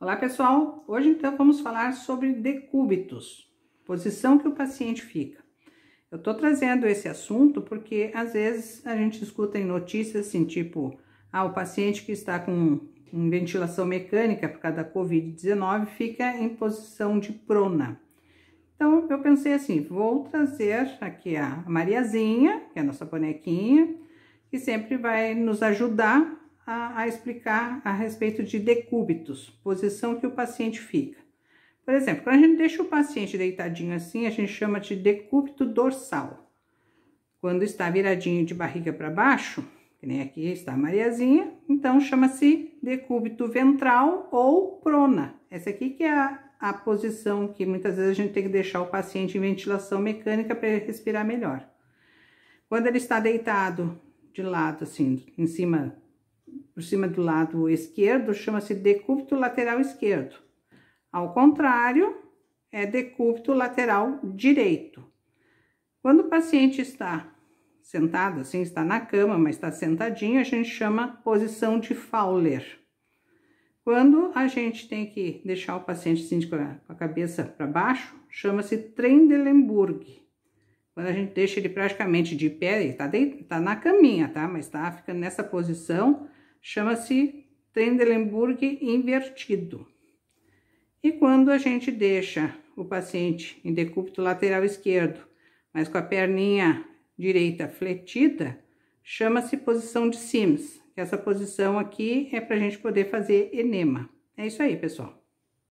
Olá pessoal, hoje então vamos falar sobre decúbitos, posição que o paciente fica. Eu tô trazendo esse assunto porque às vezes a gente escuta em notícias assim, tipo, ah, o paciente que está com ventilação mecânica por causa da Covid-19 fica em posição de prona. Então eu pensei assim, vou trazer aqui a Mariazinha, que é a nossa bonequinha, que sempre vai nos ajudar a, a explicar a respeito de decúbitos, posição que o paciente fica. Por exemplo, quando a gente deixa o paciente deitadinho assim, a gente chama de decúbito dorsal. Quando está viradinho de barriga para baixo, que nem aqui está a Mariazinha, então chama-se decúbito ventral ou prona. Essa aqui que é a, a posição que muitas vezes a gente tem que deixar o paciente em ventilação mecânica para respirar melhor. Quando ele está deitado de lado, assim, em cima por cima do lado esquerdo, chama-se decúbito lateral esquerdo. Ao contrário, é decúbito lateral direito. Quando o paciente está sentado, assim, está na cama, mas está sentadinho, a gente chama posição de Fowler. Quando a gente tem que deixar o paciente assim, com a cabeça para baixo, chama-se Trendelenburg. Quando a gente deixa ele praticamente de pé, ele está tá na caminha, tá? Mas está ficando nessa posição, chama-se Trendelenburg invertido. E quando a gente deixa o paciente em decúbito lateral esquerdo, mas com a perninha direita fletida, chama-se posição de Sims. Essa posição aqui é para a gente poder fazer enema. É isso aí, pessoal.